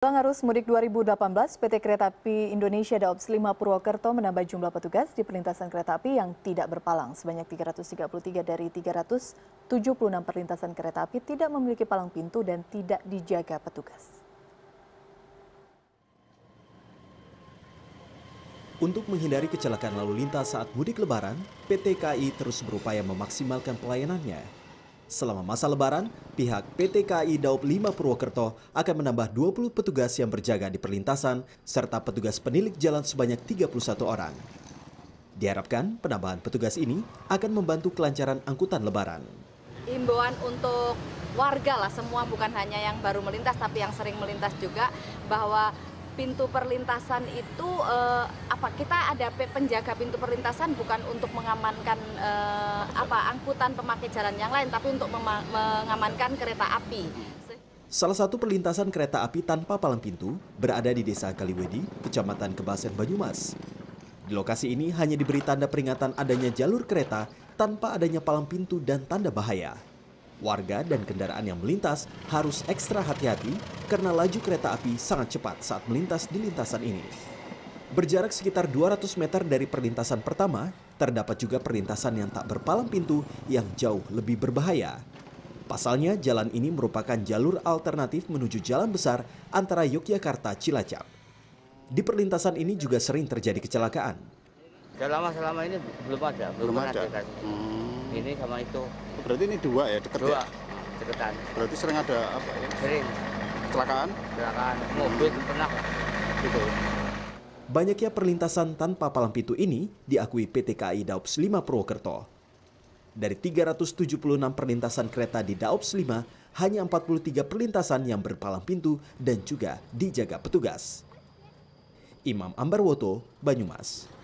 Selang arus mudik 2018, PT Kereta Api Indonesia Daops 5 Purwokerto menambah jumlah petugas di perlintasan kereta api yang tidak berpalang. Sebanyak 333 dari 376 perlintasan kereta api tidak memiliki palang pintu dan tidak dijaga petugas. Untuk menghindari kecelakaan lalu lintas saat mudik lebaran, PT KAI terus berupaya memaksimalkan pelayanannya Selama masa lebaran, pihak PT KAI Daup 5 Purwokerto akan menambah 20 petugas yang berjaga di perlintasan serta petugas penilik jalan sebanyak 31 orang. Diharapkan penambahan petugas ini akan membantu kelancaran angkutan lebaran. Imbauan untuk warga lah semua bukan hanya yang baru melintas tapi yang sering melintas juga bahwa pintu perlintasan itu eh, apa kita ada penjaga pintu perlintasan bukan untuk mengamankan eh, apa angkutan pemakai jalan yang lain tapi untuk mengamankan kereta api. Salah satu perlintasan kereta api tanpa palang pintu berada di Desa Kaliwedi, Kecamatan Kebasen, Banyumas. Di lokasi ini hanya diberi tanda peringatan adanya jalur kereta tanpa adanya palang pintu dan tanda bahaya. Warga dan kendaraan yang melintas harus ekstra hati-hati karena laju kereta api sangat cepat saat melintas di lintasan ini. Berjarak sekitar 200 meter dari perlintasan pertama, terdapat juga perlintasan yang tak berpalang pintu yang jauh lebih berbahaya. Pasalnya, jalan ini merupakan jalur alternatif menuju jalan besar antara Yogyakarta Cilacap. Di perlintasan ini juga sering terjadi kecelakaan. Selama selama ini belum ada, belum, belum ada. Hmm ini sama itu berarti ini dua ya dekat dua. ya dekatan berarti sering ada apa ya sering kecelakaan kecelakaan hmm. mobil hmm. pernah gitu Banyaknya perlintasan tanpa palang pintu ini diakui PT KAI Daops 5 Purwokerto. Dari 376 perlintasan kereta di Daops 5, hanya 43 perlintasan yang berpalang pintu dan juga dijaga petugas. Imam Ambarwoto, Banyumas.